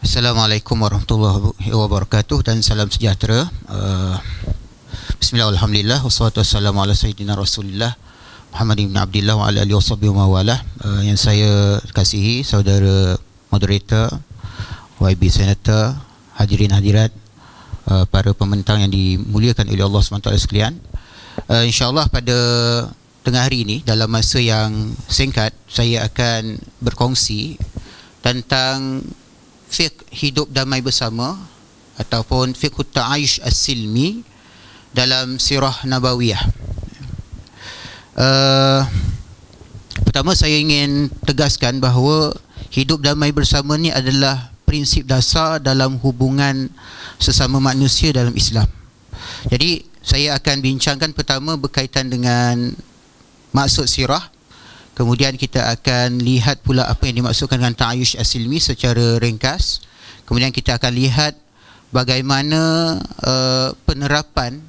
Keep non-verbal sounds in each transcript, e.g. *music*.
Assalamualaikum warahmatullahi wabarakatuh dan salam sejahtera. Uh, Bismillahirrahmanirrahim. Wassalatu wassalamu ala sayyidina Rasulillah Muhammad bin Abdullah wa ala alihi wasahbihi wa wala. Uh, yang saya kasihi saudara moderator, YB senator, hadirin hadirat, uh, para pementang yang dimuliakan oleh Allah SWT sekalian. Uh, InsyaAllah pada tengah hari ini dalam masa yang singkat saya akan berkongsi tentang fiqh hidup damai bersama ataupun fiqh ta'ish as-silmi dalam sirah nabawiyah. Uh, pertama saya ingin tegaskan bahawa hidup damai bersama ni adalah prinsip dasar dalam hubungan sesama manusia dalam Islam. Jadi saya akan bincangkan pertama berkaitan dengan maksud sirah Kemudian kita akan lihat pula apa yang dimaksudkan dengan ta'ayush asilmi secara ringkas. Kemudian kita akan lihat bagaimana uh, penerapan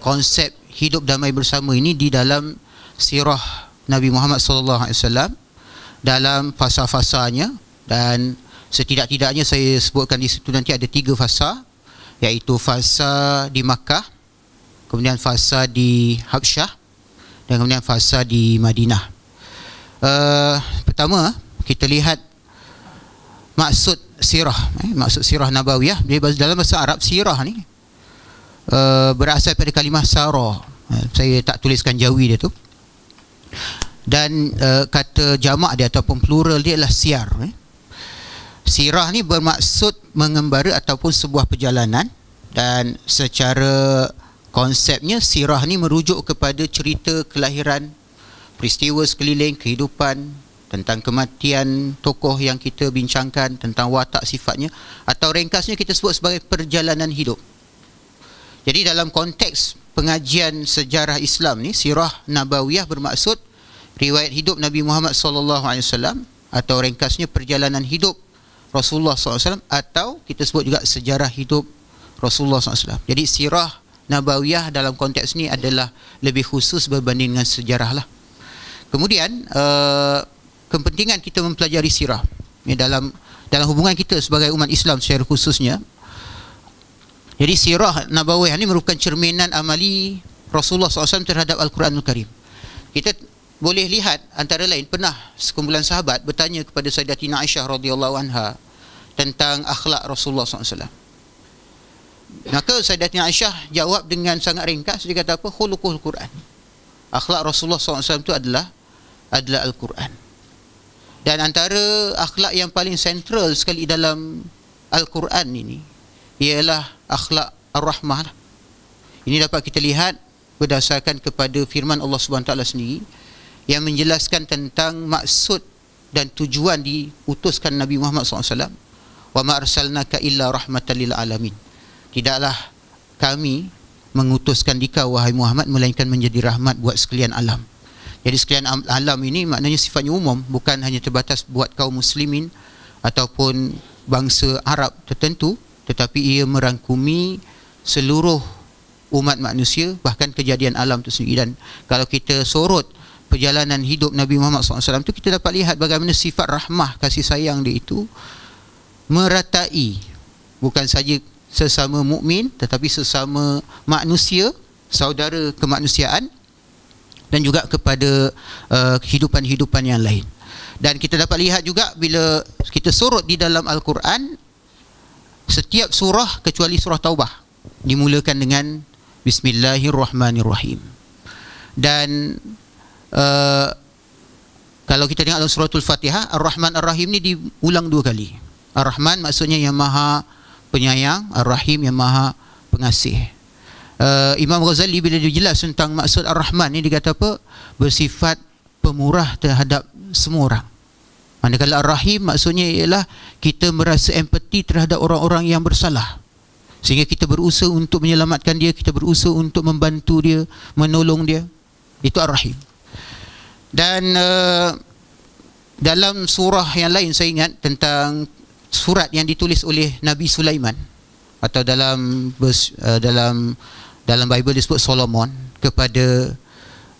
konsep hidup damai bersama ini di dalam sirah Nabi Muhammad SAW dalam fasa-fasanya dan setidak-tidaknya saya sebutkan di situ nanti ada tiga fasa iaitu fasa di Makkah kemudian fasa di Habsyah dan kemudian fasa di Madinah Eh, pertama kita lihat maksud sirah eh, maksud sirah nabawiyah dalam bahasa Arab sirah ni uh, berasal pada kalimah sara uh, saya tak tuliskan jawi dia tu dan uh, kata jamak dia ataupun plural dia adalah siar eh. sirah ni bermaksud mengembara ataupun sebuah perjalanan dan secara konsepnya sirah ni merujuk kepada cerita kelahiran peristiwa sekeliling kehidupan tentang kematian tokoh yang kita bincangkan tentang watak sifatnya atau ringkasnya kita sebut sebagai perjalanan hidup. Jadi dalam konteks pengajian sejarah Islam ni sirah nabawiyah bermaksud riwayat hidup Nabi Muhammad sallallahu alaihi wasallam atau ringkasnya perjalanan hidup Rasulullah SAW atau kita sebut juga sejarah hidup Rasulullah SAW. Jadi sirah Nabawiyah dalam konteks ni adalah lebih khusus berbanding dengan sejarah lah. Kemudian uh, kepentingan kita mempelajari sirah ya, dalam dalam hubungan kita sebagai umat Islam secara khususnya. Jadi sirah Nabawi ini merupakan cerminan amali Rasulullah SAW terhadap Al-Quranul Karim. Kita boleh lihat antara lain pernah sekumpulan sahabat bertanya kepada Sayyidatina Aisyah radhiyallahu anha tentang akhlak Rasulullah SAW. Maka Sayyidatina Aisyah jawab dengan sangat ringkas dia kata apa? Khuluqul Quran. Akhlak Rasulullah SAW itu adalah adalah Al-Quran. Dan antara akhlak yang paling sentral sekali dalam Al-Quran ini ialah akhlak Ar-Rahmah. Lah. Ini dapat kita lihat berdasarkan kepada firman Allah SWT sendiri yang menjelaskan tentang maksud dan tujuan diutuskan Nabi Muhammad SAW wa ma arsalnaka illa rahmatan lil alamin tidaklah kami mengutuskan dikau wahai Muhammad melainkan menjadi rahmat buat sekalian alam jadi sekalian alam ini maknanya sifatnya umum bukan hanya terbatas buat kaum muslimin ataupun bangsa Arab tertentu tetapi ia merangkumi seluruh umat manusia bahkan kejadian alam itu sendiri dan kalau kita sorot perjalanan hidup Nabi Muhammad SAW itu kita dapat lihat bagaimana sifat rahmah kasih sayang dia itu meratai bukan saja sesama mukmin tetapi sesama manusia saudara kemanusiaan dan juga kepada uh, kehidupan-kehidupan yang lain. Dan kita dapat lihat juga bila kita sorot di dalam Al-Quran setiap surah kecuali surah Taubah dimulakan dengan bismillahirrahmanirrahim. Dan uh, kalau kita tengok dalam surah Al-Fatihah Ar-Rahman Ar-Rahim ni diulang dua kali. Ar-Rahman maksudnya yang Maha penyayang, Ar-Rahim yang Maha pengasih uh, Imam Ghazali bila dia jelas tentang maksud Ar-Rahman ni dia kata apa? Bersifat pemurah terhadap semua orang. Manakala Ar-Rahim maksudnya ialah kita merasa empati terhadap orang-orang yang bersalah. Sehingga kita berusaha untuk menyelamatkan dia, kita berusaha untuk membantu dia, menolong dia. Itu Ar-Rahim. Dan uh, dalam surah yang lain saya ingat tentang surat yang ditulis oleh Nabi Sulaiman atau dalam uh, dalam dalam Bible disebut Solomon kepada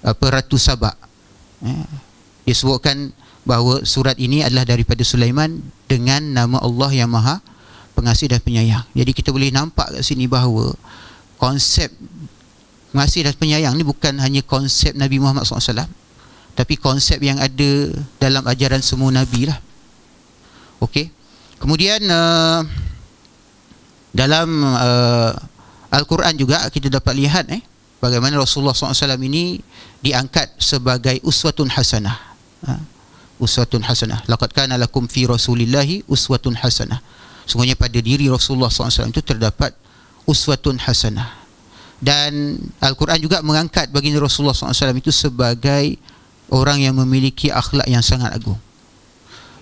apa Ratu Saba. Ya. Disebutkan bahawa surat ini adalah daripada Sulaiman dengan nama Allah yang Maha Pengasih dan Penyayang. Jadi kita boleh nampak kat sini bahawa konsep pengasih dan penyayang ni bukan hanya konsep Nabi Muhammad SAW tapi konsep yang ada dalam ajaran semua Nabi lah. Okey. Kemudian uh, dalam uh, Al-Quran juga kita dapat lihat eh bagaimana Rasulullah SAW ini diangkat sebagai uswatun hasanah. Ha? Uswatun hasanah. Laqad kana lakum fi Rasulillahi uswatun hasanah. Semuanya pada diri Rasulullah SAW itu terdapat uswatun hasanah. Dan Al-Quran juga mengangkat baginda Rasulullah SAW itu sebagai orang yang memiliki akhlak yang sangat agung.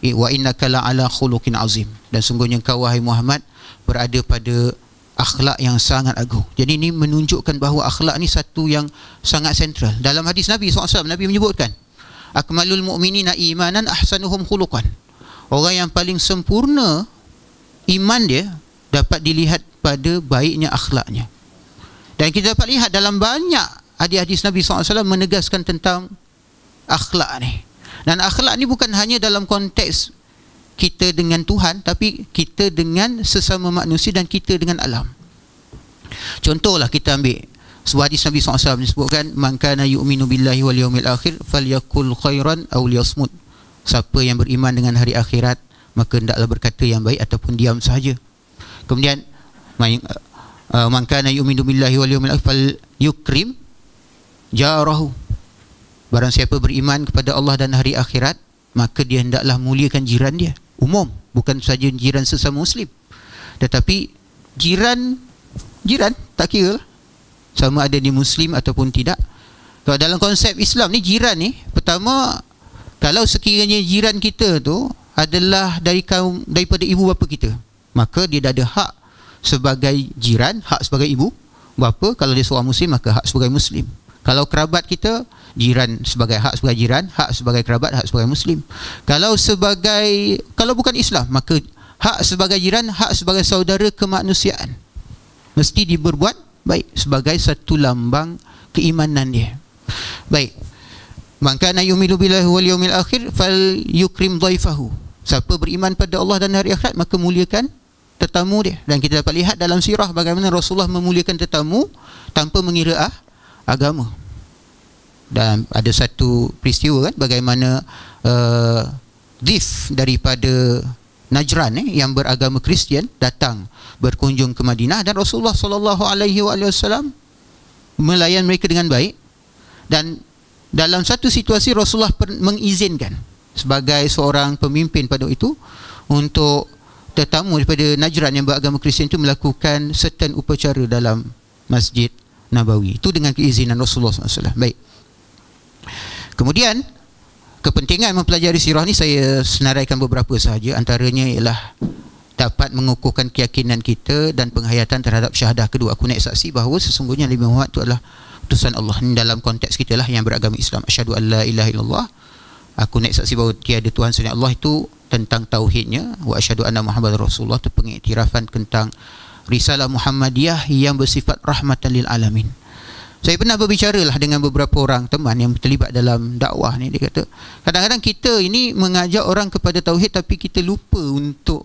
Eh, wa innaka la'ala khulukin azim. Dan sungguhnya kau wahai Muhammad berada pada akhlak yang sangat agung. Jadi ini menunjukkan bahawa akhlak ni satu yang sangat sentral. Dalam hadis Nabi SAW, Nabi menyebutkan, Akmalul mu'minina imanan ahsanuhum khuluqan. Orang yang paling sempurna iman dia dapat dilihat pada baiknya akhlaknya. Dan kita dapat lihat dalam banyak hadis-hadis Nabi SAW menegaskan tentang akhlak ni. Dan akhlak ni bukan hanya dalam konteks kita dengan Tuhan tapi kita dengan sesama manusia dan kita dengan alam contohlah kita ambil sebuah hadis Nabi SAW disebutkan man kana yu'minu billahi wal yawmil akhir falyakul khairan aw liyasmut siapa yang beriman dengan hari akhirat maka hendaklah berkata yang baik ataupun diam sahaja kemudian man, uh, kana yu'minu billahi wal yawmil akhir falyukrim jarahu barang siapa beriman kepada Allah dan hari akhirat maka dia hendaklah muliakan jiran dia umum bukan sahaja jiran sesama muslim tetapi jiran jiran tak kira lah. sama ada ni muslim ataupun tidak kalau dalam konsep Islam ni jiran ni pertama kalau sekiranya jiran kita tu adalah dari kaum daripada ibu bapa kita maka dia dah ada hak sebagai jiran hak sebagai ibu bapa kalau dia seorang muslim maka hak sebagai muslim kalau kerabat kita jiran sebagai hak sebagai jiran, hak sebagai kerabat, hak sebagai muslim. Kalau sebagai kalau bukan Islam, maka hak sebagai jiran, hak sebagai saudara kemanusiaan mesti diberbuat baik sebagai satu lambang keimanan dia. Baik. Maka na yu'minu billahi wal yawmil akhir fal yukrim dhaifahu. Siapa beriman pada Allah dan hari akhirat maka muliakan tetamu dia dan kita dapat lihat dalam sirah bagaimana Rasulullah memuliakan tetamu tanpa mengira ah, agama dan ada satu peristiwa kan bagaimana uh, dif daripada Najran eh, yang beragama Kristian datang berkunjung ke Madinah dan Rasulullah sallallahu alaihi wasallam melayan mereka dengan baik dan dalam satu situasi Rasulullah mengizinkan sebagai seorang pemimpin pada itu untuk tetamu daripada Najran yang beragama Kristian itu melakukan certain upacara dalam Masjid Nabawi itu dengan keizinan Rasulullah sallallahu alaihi wasallam baik Kemudian kepentingan mempelajari sirah ni saya senaraikan beberapa sahaja antaranya ialah dapat mengukuhkan keyakinan kita dan penghayatan terhadap syahadah kedua aku naik saksi bahawa sesungguhnya lima muat itu adalah putusan Allah ini dalam konteks kita lah yang beragama Islam asyhadu Allah la ilaha aku naik saksi bahawa tiada tuhan selain Allah itu tentang tauhidnya wa asyhadu anna muhammadar rasulullah itu pengiktirafan tentang risalah Muhammadiyah yang bersifat rahmatan lil alamin saya pernah berbicara lah dengan beberapa orang teman yang terlibat dalam dakwah ni dia kata kadang-kadang kita ini mengajak orang kepada tauhid tapi kita lupa untuk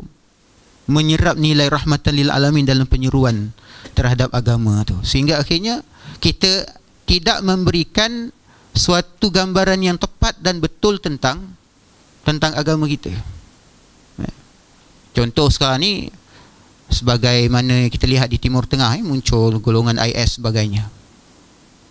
menyerap nilai rahmatan lil alamin dalam penyeruan terhadap agama tu sehingga akhirnya kita tidak memberikan suatu gambaran yang tepat dan betul tentang tentang agama kita ya. contoh sekarang ni sebagaimana kita lihat di timur tengah eh, muncul golongan IS sebagainya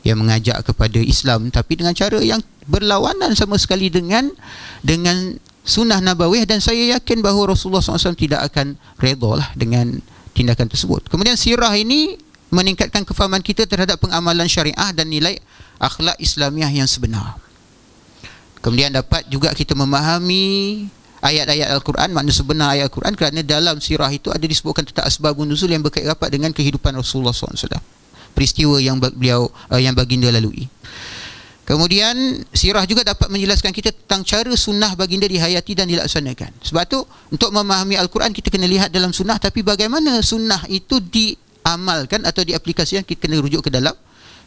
yang mengajak kepada Islam tapi dengan cara yang berlawanan sama sekali dengan dengan sunnah nabawiyah dan saya yakin bahawa Rasulullah SAW tidak akan redha lah dengan tindakan tersebut. Kemudian sirah ini meningkatkan kefahaman kita terhadap pengamalan syariah dan nilai akhlak Islamiah yang sebenar. Kemudian dapat juga kita memahami ayat-ayat Al-Quran, makna sebenar ayat Al-Quran kerana dalam sirah itu ada disebutkan tentang asbabun nuzul yang berkait rapat dengan kehidupan Rasulullah SAW peristiwa yang beliau uh, yang baginda lalui. Kemudian sirah juga dapat menjelaskan kita tentang cara sunnah baginda dihayati dan dilaksanakan. Sebab tu untuk memahami Al-Quran kita kena lihat dalam sunnah tapi bagaimana sunnah itu diamalkan atau diaplikasikan kita kena rujuk ke dalam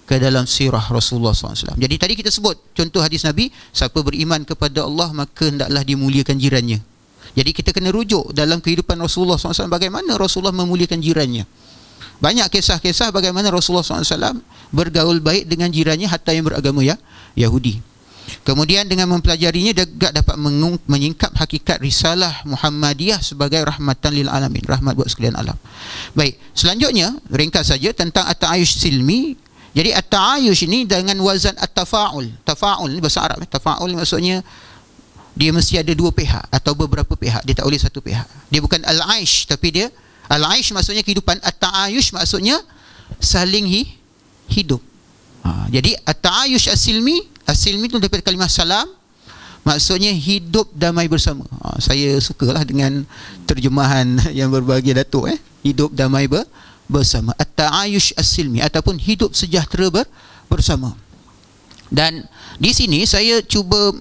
ke dalam sirah Rasulullah SAW. Jadi tadi kita sebut contoh hadis Nabi, siapa beriman kepada Allah maka hendaklah dimuliakan jirannya. Jadi kita kena rujuk dalam kehidupan Rasulullah SAW bagaimana Rasulullah memuliakan jirannya. Banyak kisah-kisah bagaimana Rasulullah SAW bergaul baik dengan jirannya hatta yang beragama ya, Yahudi. Kemudian dengan mempelajarinya dia dapat menyingkap hakikat risalah Muhammadiyah sebagai rahmatan lil alamin, rahmat buat sekalian alam. Baik, selanjutnya ringkas saja tentang at-ta'ayush silmi. Jadi at-ta'ayush ini dengan wazan at-tafa'ul. Tafa'ul ni bahasa Arab, ya. tafa'ul maksudnya dia mesti ada dua pihak atau beberapa pihak, dia tak boleh satu pihak. Dia bukan al-aish tapi dia Al-aish ah, maksudnya kehidupan, at-ta'ayush maksudnya saling hi, hidup. Ha, jadi at-ta'ayush as-silmi, as-silmi itu daripada kalimah salam, maksudnya hidup damai bersama. Ha, saya sukalah dengan terjemahan *laughs* yang berbahagia Datuk eh. Hidup damai ber bersama. At-ta'ayush as-silmi ataupun hidup sejahtera ber bersama. Dan di sini saya cuba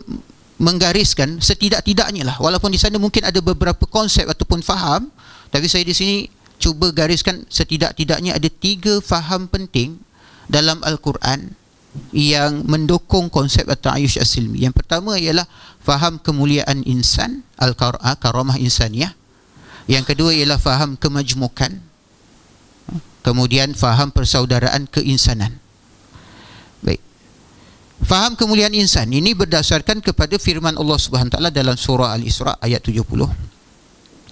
menggariskan setidak-tidaknya lah walaupun di sana mungkin ada beberapa konsep ataupun faham tapi saya di sini cuba gariskan setidak-tidaknya ada tiga faham penting dalam Al-Quran yang mendukung konsep at-ta'ayush as-silmi. Yang pertama ialah faham kemuliaan insan, al-qara'ah, karamah insaniah. Yang kedua ialah faham kemajmukan. Kemudian faham persaudaraan keinsanan. Baik. Faham kemuliaan insan ini berdasarkan kepada firman Allah Subhanahu taala dalam surah Al-Isra ayat 70.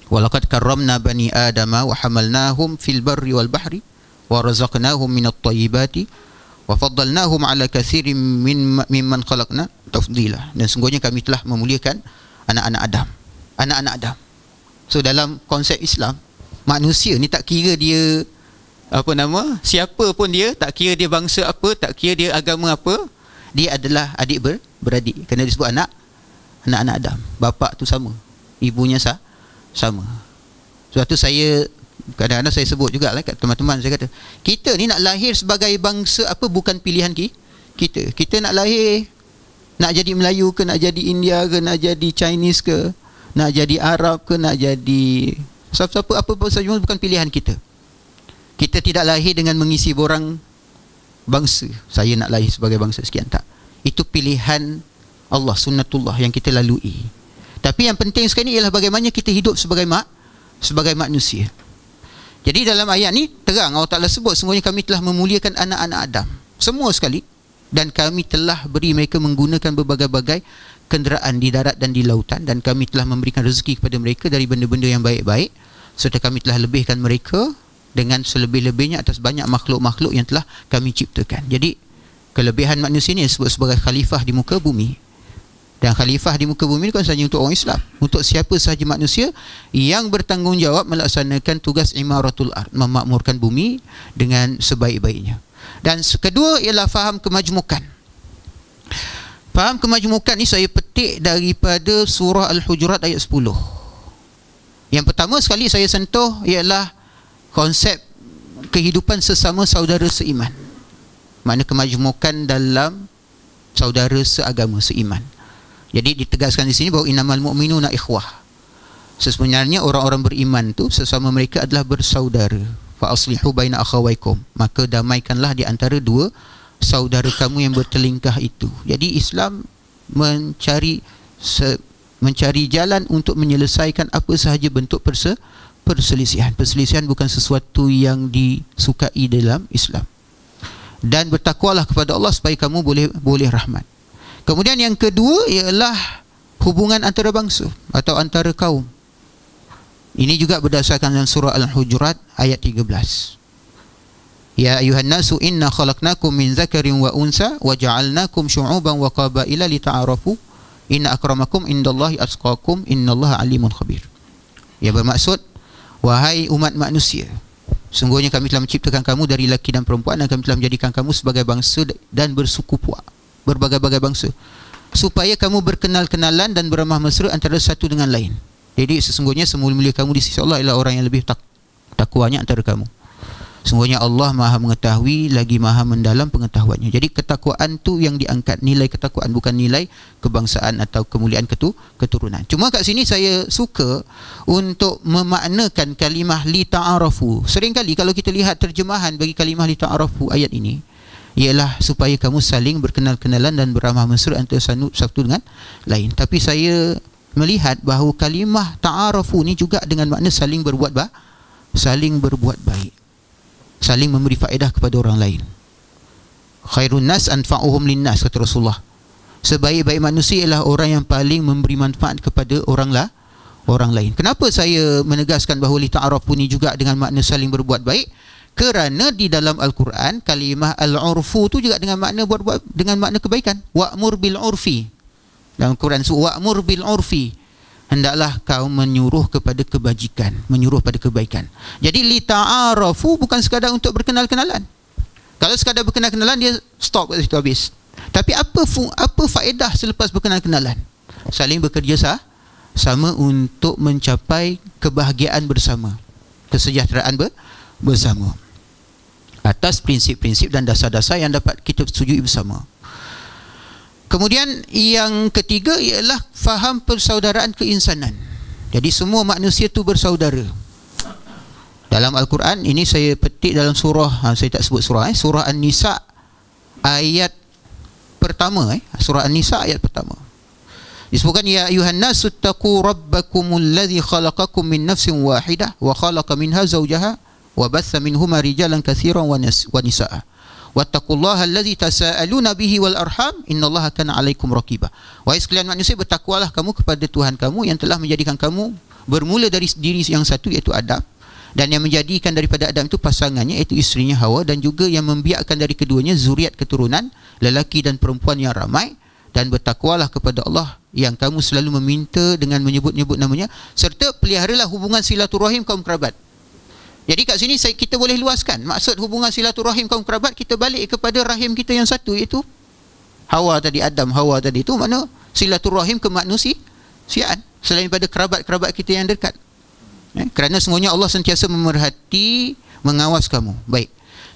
ولقد كرمنا بني آدم وحملناهم في البر والبحر ورزقناهم من الطيبات وفضلناهم على كثير من ممن خلقنا تفضيلا dan sungguhnya kami telah memuliakan anak-anak Adam anak-anak Adam so dalam konsep Islam manusia ni tak kira dia apa nama siapa pun dia tak kira dia bangsa apa tak kira dia agama apa dia adalah adik ber, beradik kena disebut anak anak-anak Adam bapa tu sama ibunya sah sama sebab tu saya kadang-kadang saya sebut juga lah kat teman-teman saya kata kita ni nak lahir sebagai bangsa apa bukan pilihan ki kita kita nak lahir nak jadi Melayu ke nak jadi India ke nak jadi Chinese ke nak jadi Arab ke nak jadi siapa-siapa apa pun saja bukan pilihan kita kita tidak lahir dengan mengisi borang bangsa saya nak lahir sebagai bangsa sekian tak itu pilihan Allah sunnatullah yang kita lalui tapi yang penting sekali ialah bagaimana kita hidup sebagai mak sebagai manusia. Jadi dalam ayat ni terang Allah Taala sebut semuanya kami telah memuliakan anak-anak Adam. Semua sekali dan kami telah beri mereka menggunakan berbagai-bagai kenderaan di darat dan di lautan dan kami telah memberikan rezeki kepada mereka dari benda-benda yang baik-baik serta kami telah lebihkan mereka dengan selebih-lebihnya atas banyak makhluk-makhluk yang telah kami ciptakan. Jadi kelebihan manusia ini disebut sebagai khalifah di muka bumi dan khalifah di muka bumi ini kan sahaja untuk orang Islam untuk siapa sahaja manusia yang bertanggungjawab melaksanakan tugas imaratul ard memakmurkan bumi dengan sebaik-baiknya dan kedua ialah faham kemajmukan faham kemajmukan ini saya petik daripada surah al-hujurat ayat 10 yang pertama sekali saya sentuh ialah konsep kehidupan sesama saudara seiman makna kemajmukan dalam saudara seagama seiman jadi ditegaskan di sini bahawa innamal mu'minuna ikhwah. Sesungguhnya orang-orang beriman tu sesama mereka adalah bersaudara. Fa aslihu baina akhawaikum. Maka damaikanlah di antara dua saudara kamu yang bertelingkah itu. Jadi Islam mencari se- mencari jalan untuk menyelesaikan apa sahaja bentuk perse perselisihan. Perselisihan bukan sesuatu yang disukai dalam Islam. Dan bertakwalah kepada Allah supaya kamu boleh boleh rahmat. Kemudian yang kedua ialah hubungan antara bangsa atau antara kaum. Ini juga berdasarkan dalam surah Al-Hujurat ayat 13. Ya ayuhan nasu inna khalaqnakum min zakarin wa unsa wa ja'alnakum syu'uban wa qabaila ta'arafu, inna akramakum Allahi asqakum, inna innallaha alimun khabir. Ya bermaksud wahai umat manusia Sungguhnya kami telah menciptakan kamu dari laki dan perempuan dan kami telah menjadikan kamu sebagai bangsa dan bersuku puak berbagai-bagai bangsa supaya kamu berkenal-kenalan dan beramah mesra antara satu dengan lain. Jadi sesungguhnya semua mulia kamu di sisi Allah ialah orang yang lebih tak, takwanya antara kamu. Sesungguhnya Allah Maha mengetahui lagi Maha mendalam pengetahuannya. Jadi ketakwaan tu yang diangkat nilai ketakwaan bukan nilai kebangsaan atau kemuliaan ketu keturunan. Cuma kat sini saya suka untuk memaknakan kalimah li ta'arafu. Seringkali kalau kita lihat terjemahan bagi kalimah li ta'arafu ayat ini ialah supaya kamu saling berkenal-kenalan dan beramah mesra antara satu satu dengan lain. Tapi saya melihat bahawa kalimah ta'arafu ni juga dengan makna saling berbuat baik. Saling berbuat baik. Saling memberi faedah kepada orang lain. Khairun nas anfa'uhum linnas kata Rasulullah. Sebaik-baik manusia ialah orang yang paling memberi manfaat kepada orang oranglah orang lain. Kenapa saya menegaskan bahawa li ta'arafu ni juga dengan makna saling berbuat baik? kerana di dalam al-Quran kalimah al-urfu tu juga dengan makna buat, buat dengan makna kebaikan wa'mur bil urfi dalam Quran surah wa'mur bil urfi hendaklah kau menyuruh kepada kebajikan menyuruh pada kebaikan jadi li ta'arafu bukan sekadar untuk berkenal-kenalan kalau sekadar berkenal-kenalan dia stop kat situ habis tapi apa fu- apa faedah selepas berkenal-kenalan saling bekerja sama untuk mencapai kebahagiaan bersama kesejahteraan ber- bersama atas prinsip-prinsip dan dasar-dasar yang dapat kita setuju bersama. Kemudian yang ketiga ialah faham persaudaraan keinsanan. Jadi semua manusia itu bersaudara. Dalam Al-Quran ini saya petik dalam surah ha, saya tak sebut surah eh, surah An-Nisa ayat pertama eh, surah An-Nisa ayat pertama. Disebutkan ya Yuhanna nasu taqu rabbakumul ladzi khalaqakum min nafsin wahidah wa khalak minha zaujah. وبث منهما رجالا كثيرا ونساء واتقوا الله الذي تساءلون به والارحام ان الله كان عليكم رقيبا وايس كلان manusia bertakwalah kamu kepada Tuhan kamu yang telah menjadikan kamu bermula dari diri yang satu iaitu Adam dan yang menjadikan daripada Adam itu pasangannya iaitu isterinya Hawa dan juga yang membiarkan dari keduanya zuriat keturunan lelaki dan perempuan yang ramai dan bertakwalah kepada Allah yang kamu selalu meminta dengan menyebut-nyebut namanya serta peliharalah hubungan silaturahim kaum kerabat jadi kat sini saya, kita boleh luaskan maksud hubungan silaturahim kaum kerabat kita balik kepada rahim kita yang satu iaitu Hawa tadi Adam Hawa tadi itu mana silaturahim ke manusia siaan selain pada kerabat-kerabat kita yang dekat. Eh, kerana semuanya Allah sentiasa memerhati mengawas kamu. Baik.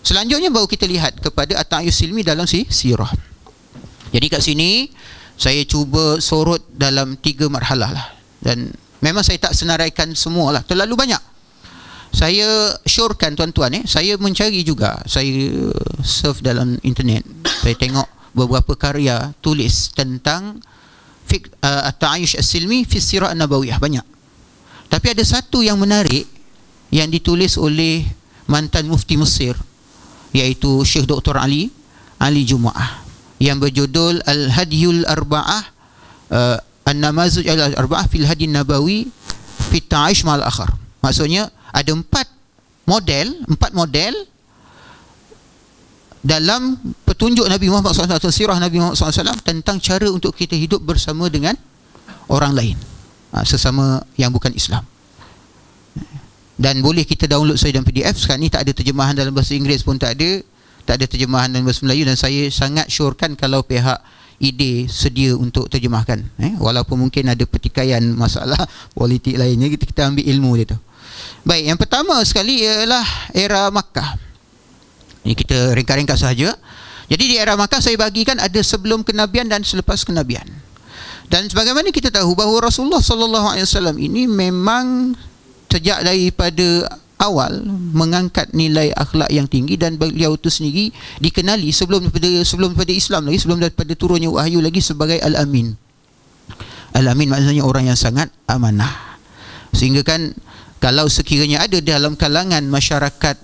Selanjutnya baru kita lihat kepada at-ta'ayyus silmi dalam si sirah. Jadi kat sini saya cuba sorot dalam tiga marhalah lah. Dan memang saya tak senaraikan semua lah. Terlalu banyak saya syorkan tuan-tuan eh saya mencari juga saya surf dalam internet saya tengok beberapa karya tulis tentang fik uh, at-ta'ayush as-silmi fi sirah nabawiyah banyak tapi ada satu yang menarik yang ditulis oleh mantan mufti Mesir iaitu Syekh Dr Ali Ali Jumaah yang berjudul Al-Hadiyul Arba'ah uh, An-Namazuj Al-Arba'ah Fil Hadi Nabawi Fit Ta'ish Mal Akhar Maksudnya ada empat model, empat model dalam petunjuk Nabi Muhammad SAW atau sirah Nabi Muhammad SAW tentang cara untuk kita hidup bersama dengan orang lain ha, sesama yang bukan Islam dan boleh kita download saya dalam PDF sekarang ni tak ada terjemahan dalam bahasa Inggeris pun tak ada tak ada terjemahan dalam bahasa Melayu dan saya sangat syorkan kalau pihak ID sedia untuk terjemahkan eh? walaupun mungkin ada pertikaian masalah *laughs* politik lainnya kita, kita ambil ilmu dia tu Baik, yang pertama sekali ialah era Makkah. Ini kita ringkas-ringkas sahaja. Jadi di era Makkah saya bagikan ada sebelum kenabian dan selepas kenabian. Dan sebagaimana kita tahu bahawa Rasulullah sallallahu alaihi wasallam ini memang sejak daripada awal mengangkat nilai akhlak yang tinggi dan beliau itu sendiri dikenali sebelum daripada sebelum daripada Islam lagi sebelum daripada turunnya wahyu lagi sebagai al-amin. Al-amin maksudnya orang yang sangat amanah. Sehingga kan kalau sekiranya ada dalam kalangan masyarakat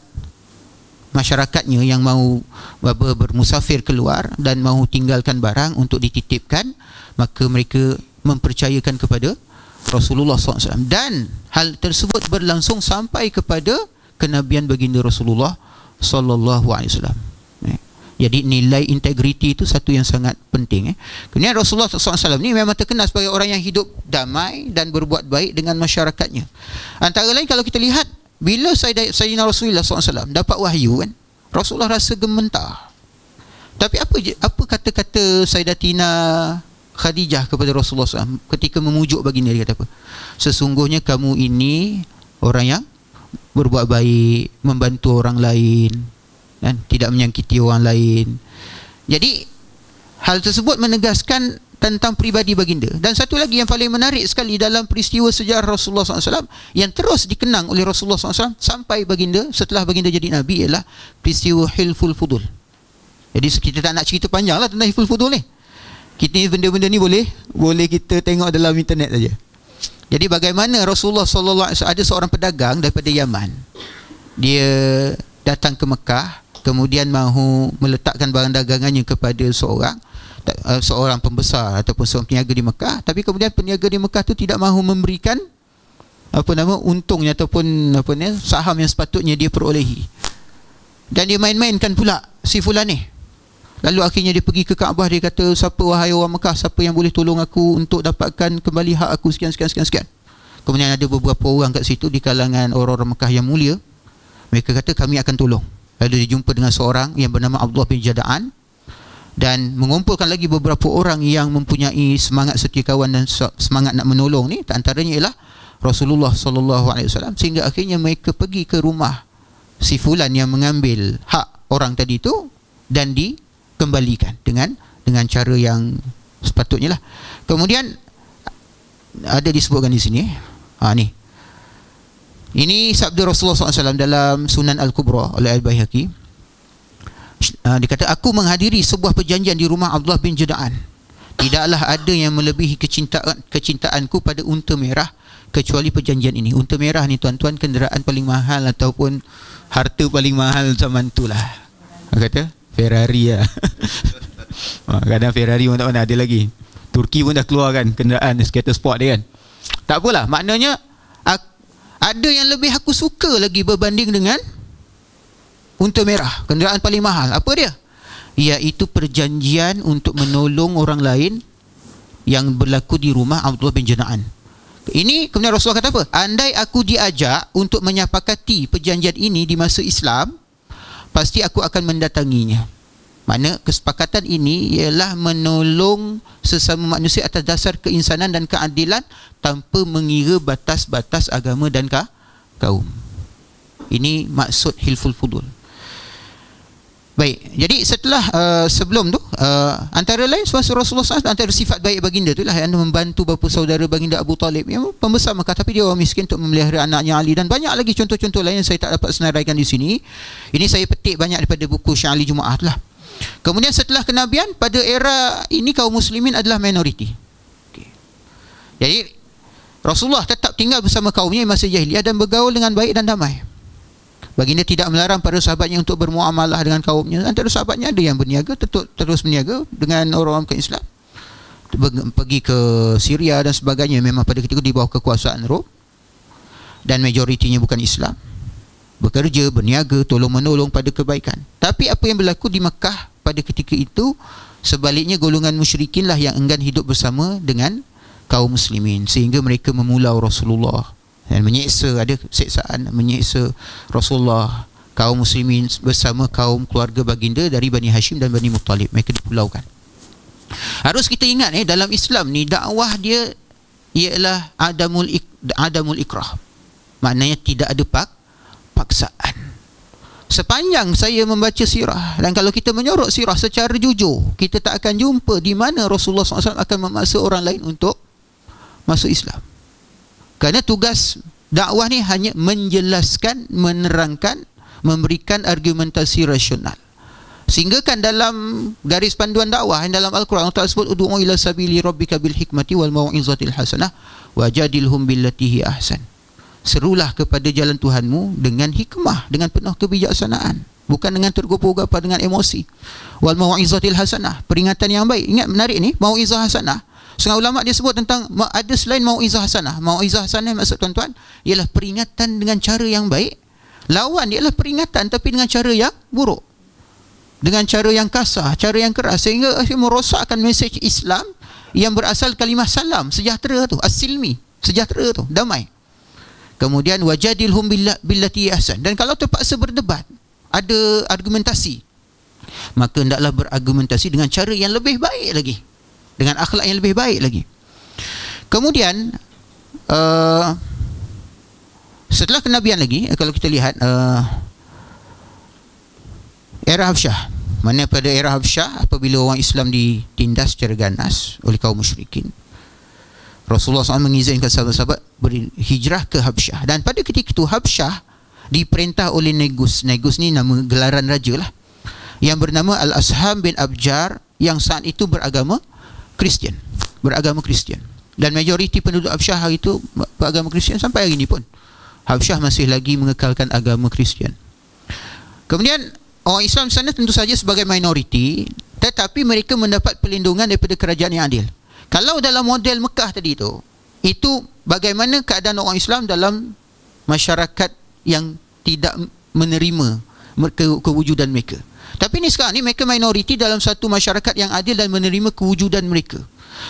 masyarakatnya yang mahu bermusafir keluar dan mahu tinggalkan barang untuk dititipkan maka mereka mempercayakan kepada Rasulullah SAW dan hal tersebut berlangsung sampai kepada kenabian baginda Rasulullah SAW. Jadi nilai integriti itu satu yang sangat penting. Eh. Kemudian Rasulullah SAW ni memang terkenal sebagai orang yang hidup damai dan berbuat baik dengan masyarakatnya. Antara lain kalau kita lihat bila Sayyidina Rasulullah SAW dapat wahyu kan, Rasulullah rasa gementar. Tapi apa apa kata-kata Sayyidatina Khadijah kepada Rasulullah SAW ketika memujuk baginda dia kata apa? Sesungguhnya kamu ini orang yang berbuat baik, membantu orang lain, dan tidak menyakiti orang lain. Jadi hal tersebut menegaskan tentang pribadi baginda. Dan satu lagi yang paling menarik sekali dalam peristiwa sejarah Rasulullah SAW yang terus dikenang oleh Rasulullah SAW sampai baginda setelah baginda jadi Nabi ialah peristiwa Hilful Fudul. Jadi kita tak nak cerita panjang lah tentang Hilful Fudul ni. Kita benda-benda ni boleh boleh kita tengok dalam internet saja. Jadi bagaimana Rasulullah SAW ada seorang pedagang daripada Yaman. Dia datang ke Mekah kemudian mahu meletakkan barang dagangannya kepada seorang eh, seorang pembesar ataupun seorang peniaga di Mekah tapi kemudian peniaga di Mekah tu tidak mahu memberikan apa nama untungnya ataupun apa ni saham yang sepatutnya dia perolehi dan dia main-mainkan pula si fulan ni lalu akhirnya dia pergi ke Kaabah dia kata siapa wahai orang Mekah siapa yang boleh tolong aku untuk dapatkan kembali hak aku sekian sekian sekian sekian kemudian ada beberapa orang kat situ di kalangan orang-orang Mekah yang mulia mereka kata kami akan tolong Lalu dia jumpa dengan seorang yang bernama Abdullah bin Jada'an dan mengumpulkan lagi beberapa orang yang mempunyai semangat setiakawan dan semangat nak menolong ni antaranya ialah Rasulullah sallallahu alaihi wasallam sehingga akhirnya mereka pergi ke rumah si fulan yang mengambil hak orang tadi tu dan dikembalikan dengan dengan cara yang sepatutnya lah kemudian ada disebutkan di sini ha, ni ini sabda Rasulullah SAW dalam Sunan Al-Kubra oleh Al-Bayhaqi. Ah, dia kata, aku menghadiri sebuah perjanjian di rumah Abdullah bin Jeda'an. Tidaklah ada yang melebihi kecintaan kecintaanku pada unta merah kecuali perjanjian ini. Unta merah ni tuan-tuan kenderaan paling mahal ataupun harta paling mahal zaman tu lah. Dia kata, Ferrari lah. *laughs* Ah, kadang Ferrari pun tak pernah ada lagi. Turki pun dah keluar kan kenderaan skater sport dia kan. Tak apalah, maknanya ada yang lebih aku suka lagi berbanding dengan Unta merah Kenderaan paling mahal Apa dia? Iaitu perjanjian untuk menolong orang lain Yang berlaku di rumah Abdullah bin Jenaan Ini kemudian Rasulullah kata apa? Andai aku diajak untuk menyepakati perjanjian ini di masa Islam Pasti aku akan mendatanginya mana kesepakatan ini ialah menolong sesama manusia atas dasar keinsanan dan keadilan tanpa mengira batas-batas agama dan ka kaum. Ini maksud hilful fudul. Baik, jadi setelah uh, sebelum tu uh, antara lain semasa Rasulullah SAW antara sifat baik baginda itulah yang membantu bapa saudara baginda Abu Talib yang pembesar Mekah tapi dia orang miskin untuk memelihara anaknya Ali dan banyak lagi contoh-contoh lain yang saya tak dapat senaraikan di sini. Ini saya petik banyak daripada buku Syahli Jumaat lah. Kemudian setelah kenabian pada era ini kaum muslimin adalah minoriti. Okay. Jadi Rasulullah tetap tinggal bersama kaumnya masa jahiliyah dan bergaul dengan baik dan damai. Baginda tidak melarang para sahabatnya untuk bermuamalah dengan kaumnya. Antara sahabatnya ada yang berniaga, tetap terus berniaga dengan orang-orang ke Islam. Pergi ke Syria dan sebagainya memang pada ketika itu di bawah kekuasaan Rom dan majoritinya bukan Islam bekerja, berniaga, tolong-menolong pada kebaikan. Tapi apa yang berlaku di Mekah pada ketika itu, sebaliknya golongan musyrikin lah yang enggan hidup bersama dengan kaum muslimin. Sehingga mereka memulau Rasulullah dan menyiksa, ada seksaan menyiksa Rasulullah kaum muslimin bersama kaum keluarga baginda dari Bani Hashim dan Bani Muttalib. Mereka dipulaukan. Harus kita ingat eh, dalam Islam ni dakwah dia ialah adamul ikrah. Maknanya tidak ada pak paksaan. Sepanjang saya membaca sirah dan kalau kita menyorok sirah secara jujur, kita tak akan jumpa di mana Rasulullah SAW akan memaksa orang lain untuk masuk Islam. Kerana tugas dakwah ni hanya menjelaskan, menerangkan, memberikan argumentasi rasional. Sehingga kan dalam garis panduan dakwah yang dalam Al-Quran Allah Ta'ala sebut Udu'u ila sabili rabbika bil hikmati wal maw'izatil hasanah Wajadilhum billatihi ahsan serulah kepada jalan Tuhanmu dengan hikmah dengan penuh kebijaksanaan bukan dengan tergopoh-gopoh dengan emosi wal mauizatil hasanah peringatan yang baik ingat menarik ni mauizah hasanah setengah ulama dia sebut tentang ada selain mauizah hasanah mauizah hasanah maksud tuan-tuan ialah peringatan dengan cara yang baik lawan ialah peringatan tapi dengan cara yang buruk dengan cara yang kasar cara yang keras sehingga merosakkan mesej Islam yang berasal kalimah salam sejahtera tu asilmi sejahtera tu damai Kemudian wajadilhum billati ahsan. Dan kalau terpaksa berdebat, ada argumentasi. Maka hendaklah berargumentasi dengan cara yang lebih baik lagi. Dengan akhlak yang lebih baik lagi. Kemudian uh, setelah kenabian lagi eh, kalau kita lihat uh, era Hafsah mana pada era Hafsah apabila orang Islam ditindas secara ganas oleh kaum musyrikin Rasulullah SAW mengizinkan sahabat-sahabat berhijrah ke Habsyah. Dan pada ketika itu Habsyah diperintah oleh Negus. Negus ni nama gelaran raja lah. Yang bernama Al-Asham bin Abjar yang saat itu beragama Kristian. Beragama Kristian. Dan majoriti penduduk Habsyah hari itu beragama Kristian sampai hari ini pun. Habsyah masih lagi mengekalkan agama Kristian. Kemudian orang Islam sana tentu saja sebagai minoriti tetapi mereka mendapat perlindungan daripada kerajaan yang adil. Kalau dalam model Mekah tadi tu, itu bagaimana keadaan orang Islam dalam masyarakat yang tidak menerima ke- kewujudan mereka. Tapi ni sekarang ni mereka minoriti dalam satu masyarakat yang adil dan menerima kewujudan mereka.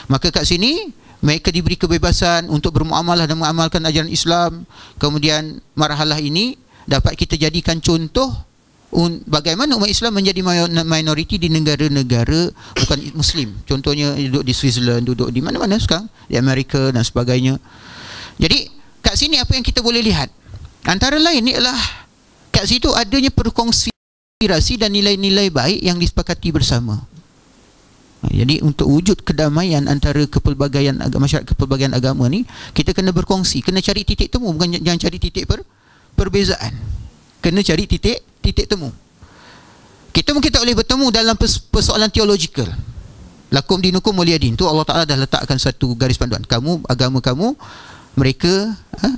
Maka kat sini mereka diberi kebebasan untuk bermuamalah dan mengamalkan ajaran Islam. Kemudian marhalah ini dapat kita jadikan contoh un, bagaimana umat Islam menjadi minoriti di negara-negara bukan Muslim. Contohnya duduk di Switzerland, duduk di mana-mana sekarang, di Amerika dan sebagainya. Jadi kat sini apa yang kita boleh lihat? Antara lain ni adalah kat situ adanya perkongsirasi dan nilai-nilai baik yang disepakati bersama. Jadi untuk wujud kedamaian antara kepelbagaian agama masyarakat kepelbagaian agama ni kita kena berkongsi, kena cari titik temu bukan jangan cari titik per, perbezaan. Kena cari titik titik temu. Kita mungkin tak boleh bertemu dalam persoalan teologikal. Lakum dinukum waliyadin. Itu Allah Ta'ala dah letakkan satu garis panduan. Kamu, agama kamu, mereka, ha?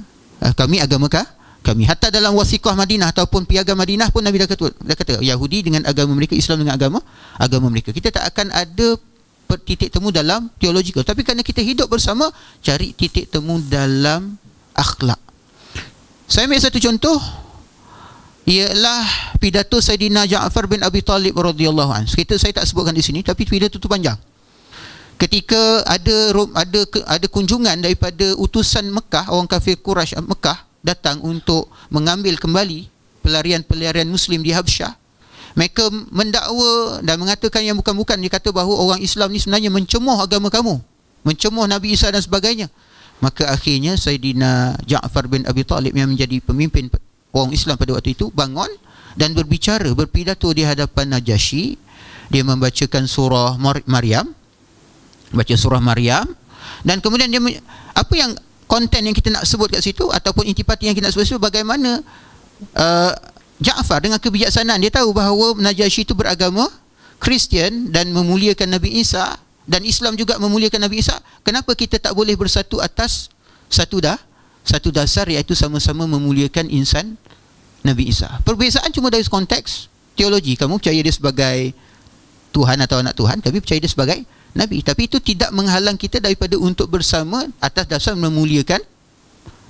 Eh, kami agama kah? Kami. Hatta dalam wasikah Madinah ataupun piagam Madinah pun Nabi dah kata, dah kata Yahudi dengan agama mereka, Islam dengan agama, agama mereka. Kita tak akan ada titik temu dalam teologikal. Tapi kerana kita hidup bersama, cari titik temu dalam akhlak. Saya ambil satu contoh ialah pidato Saidina Ja'far bin Abi Talib radhiyallahu anhu. Kita saya tak sebutkan di sini tapi pidato itu panjang. Ketika ada ada ada kunjungan daripada utusan Mekah, orang kafir Quraisy eh, Mekah datang untuk mengambil kembali pelarian-pelarian Muslim di Habsyah. Mereka mendakwa dan mengatakan yang bukan-bukan. Dia kata bahawa orang Islam ni sebenarnya mencemooh agama kamu. mencemooh Nabi Isa dan sebagainya. Maka akhirnya Sayyidina Ja'far bin Abi Talib yang menjadi pemimpin orang Islam pada waktu itu bangun dan berbicara berpidato di hadapan Najashi, dia membacakan surah Maryam baca surah Maryam dan kemudian dia apa yang konten yang kita nak sebut kat situ ataupun intipati yang kita nak sebut itu bagaimana uh, Jaafar dengan kebijaksanaan dia tahu bahawa Najashi itu beragama Kristian dan memuliakan Nabi Isa dan Islam juga memuliakan Nabi Isa kenapa kita tak boleh bersatu atas satu dah satu dasar iaitu sama-sama memuliakan insan Nabi Isa. Perbezaan cuma dari konteks teologi. Kamu percaya dia sebagai Tuhan atau anak Tuhan, tapi percaya dia sebagai Nabi. Tapi itu tidak menghalang kita daripada untuk bersama atas dasar memuliakan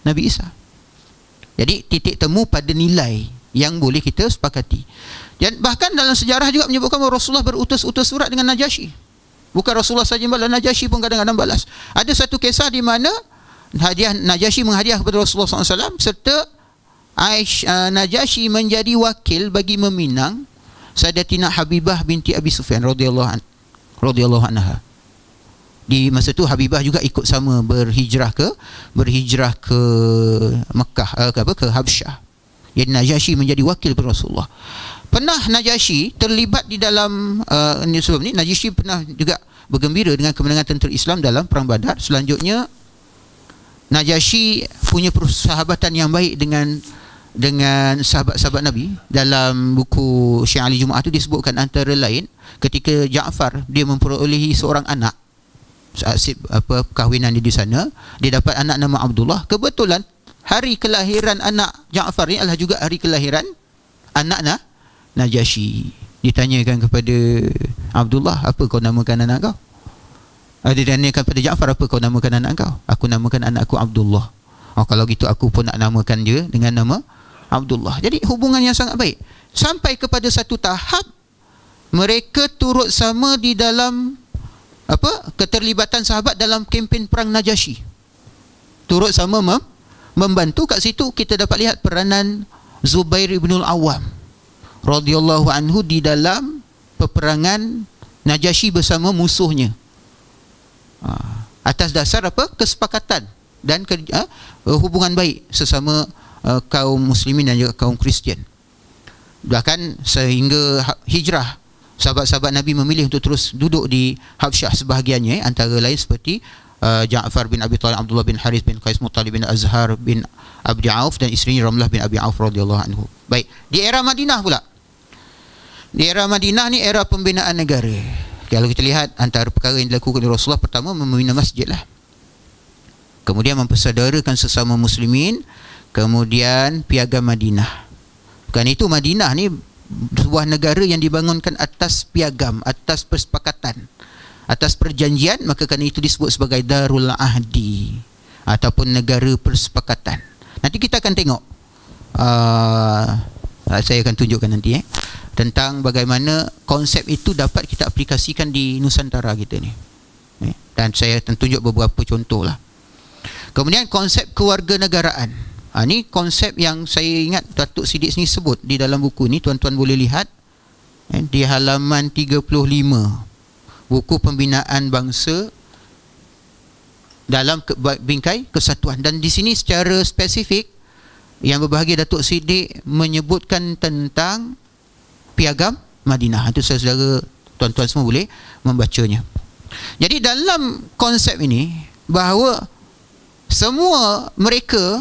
Nabi Isa. Jadi titik temu pada nilai yang boleh kita sepakati. Dan bahkan dalam sejarah juga menyebutkan bahawa Rasulullah berutus-utus surat dengan Najasyi. Bukan Rasulullah saja yang balas, Najasyi pun kadang-kadang balas. Ada satu kisah di mana hadiah Najasyi menghadiah kepada Rasulullah SAW serta Aish, uh, Najasyi menjadi wakil bagi meminang Sayyidatina Habibah binti Abi Sufyan radhiyallahu an radhiyallahu anha. Di masa tu Habibah juga ikut sama berhijrah ke berhijrah ke Mekah uh, ke apa ke Habsyah. Jadi Najashi menjadi wakil kepada Rasulullah. Pernah Najashi terlibat di dalam uh, ni sebelum ni Najasyi pernah juga bergembira dengan kemenangan tentera Islam dalam perang Badar. Selanjutnya Najashi punya persahabatan yang baik dengan dengan sahabat-sahabat Nabi dalam buku Syekh Ali Jumaat itu disebutkan antara lain ketika Jaafar dia memperolehi seorang anak asib apa kahwinan dia di sana dia dapat anak nama Abdullah kebetulan hari kelahiran anak Jaafar ini adalah juga hari kelahiran anak najashi ditanyakan kepada Abdullah apa kau namakan anak kau Ah, dia tanyakan kepada Jaafar apa kau namakan anak kau? Aku namakan anak aku Abdullah. Oh, kalau gitu aku pun nak namakan dia dengan nama Abdullah. Jadi hubungan yang sangat baik. Sampai kepada satu tahap mereka turut sama di dalam apa? Keterlibatan sahabat dalam kempen perang Najasyi. Turut sama mem- membantu kat situ kita dapat lihat peranan Zubair bin Al-Awwam radhiyallahu anhu di dalam peperangan Najasyi bersama musuhnya Ha. atas dasar apa kesepakatan dan ke, uh, hubungan baik sesama uh, kaum muslimin dan juga kaum kristian bahkan sehingga ha, hijrah sahabat-sahabat nabi memilih untuk terus duduk di Habsyah sebahagiannya eh, antara lain seperti Uh, Ja'far bin Abi Talib Abdullah bin Haris bin Qais Muttalib bin Azhar bin Abdi Auf dan isterinya Ramlah bin Abi Auf radhiyallahu anhu. Baik, di era Madinah pula. Di era Madinah ni era pembinaan negara. Kalau kita lihat antara perkara yang dilakukan oleh Rasulullah pertama membina masjid lah. Kemudian mempersaudarakan sesama muslimin, kemudian piagam Madinah. Bukan itu Madinah ni sebuah negara yang dibangunkan atas piagam, atas persepakatan, atas perjanjian maka kerana itu disebut sebagai Darul Ahdi ataupun negara persepakatan. Nanti kita akan tengok uh, saya akan tunjukkan nanti eh tentang bagaimana konsep itu dapat kita aplikasikan di Nusantara kita ni. Eh, dan saya tunjuk beberapa contoh lah. Kemudian konsep kewarganegaraan. Ha, ini konsep yang saya ingat Datuk Sidik sini sebut di dalam buku ini. Tuan-tuan boleh lihat eh, di halaman 35 buku pembinaan bangsa dalam bingkai kesatuan dan di sini secara spesifik yang berbahagia Datuk Sidik menyebutkan tentang piagam Madinah itu saudara-saudara tuan-tuan semua boleh membacanya jadi dalam konsep ini bahawa semua mereka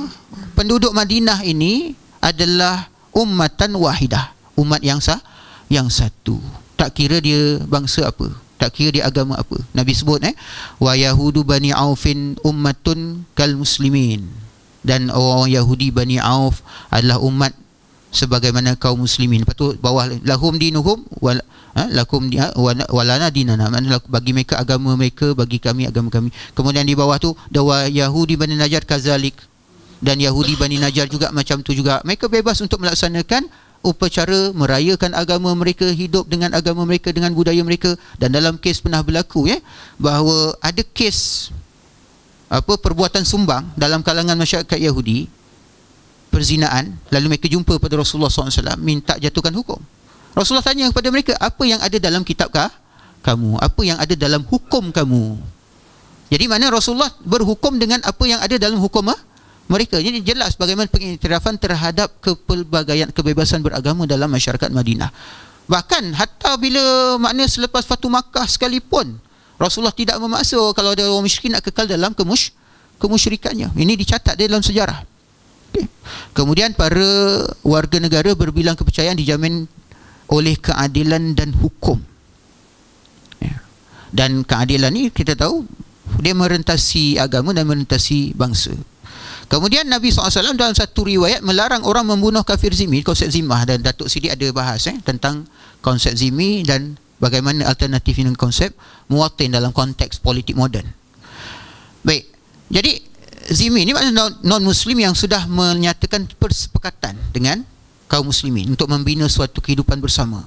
penduduk Madinah ini adalah ummatan wahidah umat yang sah yang satu tak kira dia bangsa apa tak kira dia agama apa nabi sebut eh wa yahudu bani aufin ummatun kal muslimin dan orang-orang Yahudi Bani Auf adalah umat sebagaimana kaum muslimin lepas tu bawah lahum dinuhum wal ha, lakum di, ha, walana dinana maknanya bagi mereka agama mereka bagi kami agama kami kemudian di bawah tu dawa yahudi bani Najjar kazalik dan yahudi bani Najjar juga macam tu juga mereka bebas untuk melaksanakan upacara merayakan agama mereka hidup dengan agama mereka dengan budaya mereka dan dalam kes pernah berlaku ya bahawa ada kes apa perbuatan sumbang dalam kalangan masyarakat Yahudi perzinaan lalu mereka jumpa pada Rasulullah SAW minta jatuhkan hukum Rasulullah tanya kepada mereka apa yang ada dalam kitabkah kamu apa yang ada dalam hukum kamu jadi mana Rasulullah berhukum dengan apa yang ada dalam hukum ah, mereka jadi jelas bagaimana pengiktirafan terhadap kepelbagaian kebebasan beragama dalam masyarakat Madinah bahkan hatta bila makna selepas Fatu Makkah sekalipun Rasulullah tidak memaksa kalau ada orang miskin nak kekal dalam kemusy kemusyrikannya ini dicatat dia dalam sejarah Kemudian para warga negara berbilang kepercayaan dijamin oleh keadilan dan hukum. Ya. Dan keadilan ini kita tahu dia merentasi agama dan merentasi bangsa. Kemudian Nabi SAW dalam satu riwayat melarang orang membunuh kafir zimi, konsep zimah dan Datuk Sidi ada bahas eh, tentang konsep zimi dan bagaimana alternatif dengan konsep muatin dalam konteks politik moden. Baik, jadi Zimmi ni maksudnya non muslim yang sudah menyatakan persepakatan dengan kaum muslimin untuk membina suatu kehidupan bersama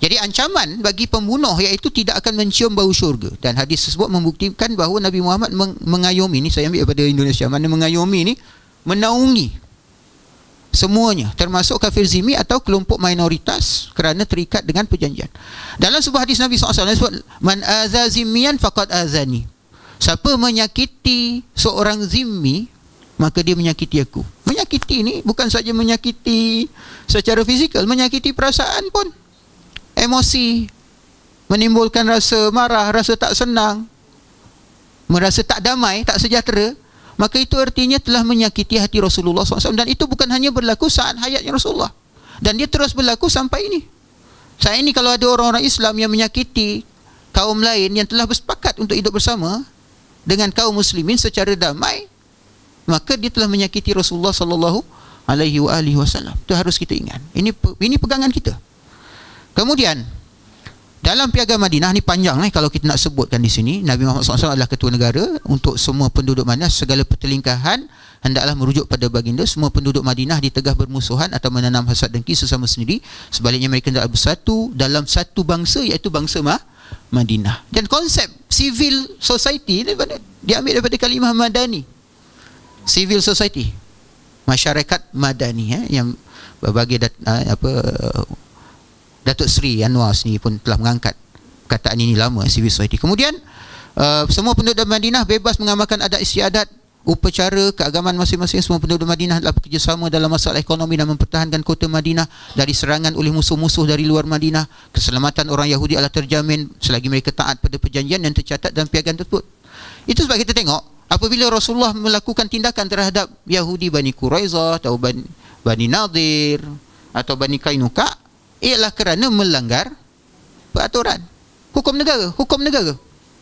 jadi ancaman bagi pembunuh iaitu tidak akan mencium bau syurga dan hadis tersebut membuktikan bahawa Nabi Muhammad meng- mengayomi ni saya ambil daripada Indonesia mana mengayomi ni menaungi semuanya termasuk kafir Zimmi atau kelompok minoritas kerana terikat dengan perjanjian dalam sebuah hadis Nabi SAW alaihi wasallam man aza zimmiyan faqad azani Siapa menyakiti seorang zimmi Maka dia menyakiti aku Menyakiti ni bukan saja menyakiti secara fizikal Menyakiti perasaan pun Emosi Menimbulkan rasa marah, rasa tak senang Merasa tak damai, tak sejahtera Maka itu artinya telah menyakiti hati Rasulullah SAW Dan itu bukan hanya berlaku saat hayatnya Rasulullah Dan dia terus berlaku sampai ini Saat ini kalau ada orang-orang Islam yang menyakiti kaum lain yang telah bersepakat untuk hidup bersama dengan kaum muslimin secara damai maka dia telah menyakiti Rasulullah sallallahu alaihi wa alihi wasallam itu harus kita ingat ini ini pegangan kita kemudian dalam piagam Madinah ni panjang eh kalau kita nak sebutkan di sini Nabi Muhammad Sallallahu Alaihi Wasallam adalah ketua negara untuk semua penduduk Madinah segala pertelingkahan hendaklah merujuk pada baginda semua penduduk Madinah ditegah bermusuhan atau menanam hasad dengki sesama sendiri sebaliknya mereka hendak bersatu dalam satu bangsa iaitu bangsa Mah. Madinah. Dan konsep civil society ni ini dia ambil daripada kalimah madani. Civil society. Masyarakat madani eh, yang berbagai dat, eh, apa Datuk Seri Anwar sendiri pun telah mengangkat perkataan ini lama civil society. Kemudian uh, semua penduduk Madinah bebas mengamalkan adat istiadat upacara keagamaan masing-masing semua penduduk Madinah telah bekerjasama dalam masalah ekonomi dan mempertahankan kota Madinah dari serangan oleh musuh-musuh dari luar Madinah. Keselamatan orang Yahudi adalah terjamin selagi mereka taat pada perjanjian yang tercatat dalam piagam tersebut. Itu sebab kita tengok apabila Rasulullah melakukan tindakan terhadap Yahudi Bani Quraizah atau Bani, Bani Nadir atau Bani Kainuka ialah kerana melanggar peraturan hukum negara, hukum negara.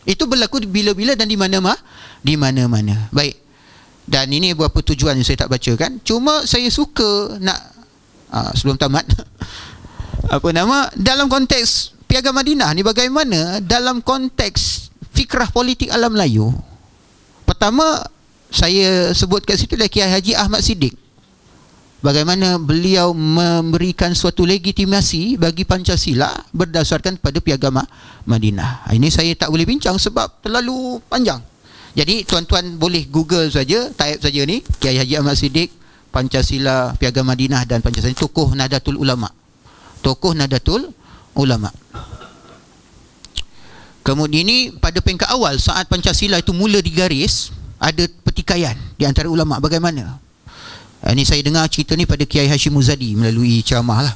Itu berlaku bila-bila dan di mana-mana di mana-mana. Baik dan ini berapa tujuan yang saya tak baca kan cuma saya suka nak ha, sebelum tamat *laughs* apa nama dalam konteks piagam Madinah ni bagaimana dalam konteks fikrah politik alam Melayu pertama saya sebut kat situ lah Kiai Haji Ahmad Siddiq bagaimana beliau memberikan suatu legitimasi bagi Pancasila berdasarkan pada piagam Madinah ini saya tak boleh bincang sebab terlalu panjang jadi tuan-tuan boleh Google saja, type saja ni Kiai Haji Ahmad Siddiq, Pancasila, Piagam Madinah dan Pancasila tokoh nadatul Ulama. Tokoh nadatul Ulama. Kemudian ini pada peringkat awal saat Pancasila itu mula digaris ada pertikaian di antara ulama bagaimana? Ini eh, saya dengar cerita ni pada Kiai Hashim Muzadi melalui ceramah lah.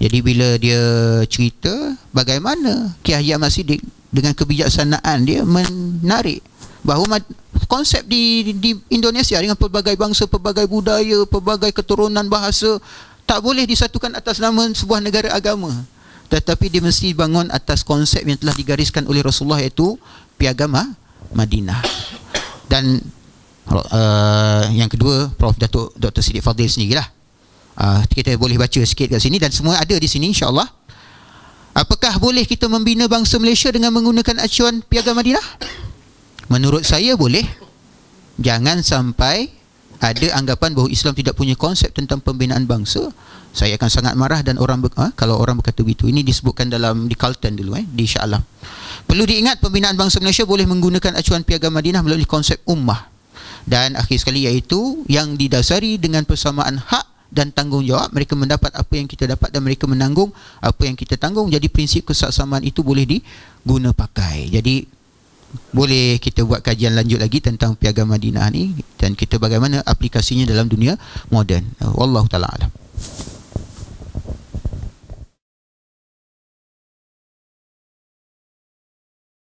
Jadi bila dia cerita bagaimana Kiai Ahmad Siddiq dengan kebijaksanaan dia menarik bahawa konsep di, di Indonesia dengan pelbagai bangsa, pelbagai budaya, pelbagai keturunan bahasa tak boleh disatukan atas nama sebuah negara agama. Tetapi dia mesti bangun atas konsep yang telah digariskan oleh Rasulullah iaitu piagama Madinah. Dan uh, yang kedua Prof Datuk Dr Sidik Fadil sendiri lah uh, ah, kita boleh baca sikit kat sini dan semua ada di sini insya-Allah. Apakah boleh kita membina bangsa Malaysia dengan menggunakan acuan Piagam Madinah? Menurut saya boleh Jangan sampai ada anggapan bahawa Islam tidak punya konsep tentang pembinaan bangsa Saya akan sangat marah dan orang ha, kalau orang berkata begitu Ini disebutkan dalam di Kalten dulu eh, di Sya'alam Perlu diingat pembinaan bangsa Malaysia boleh menggunakan acuan piagam Madinah melalui konsep ummah Dan akhir sekali iaitu yang didasari dengan persamaan hak dan tanggungjawab Mereka mendapat apa yang kita dapat dan mereka menanggung apa yang kita tanggung Jadi prinsip kesaksamaan itu boleh diguna pakai Jadi boleh kita buat kajian lanjut lagi tentang Piagam Madinah ni dan kita bagaimana aplikasinya dalam dunia moden. Wallahu taala alam.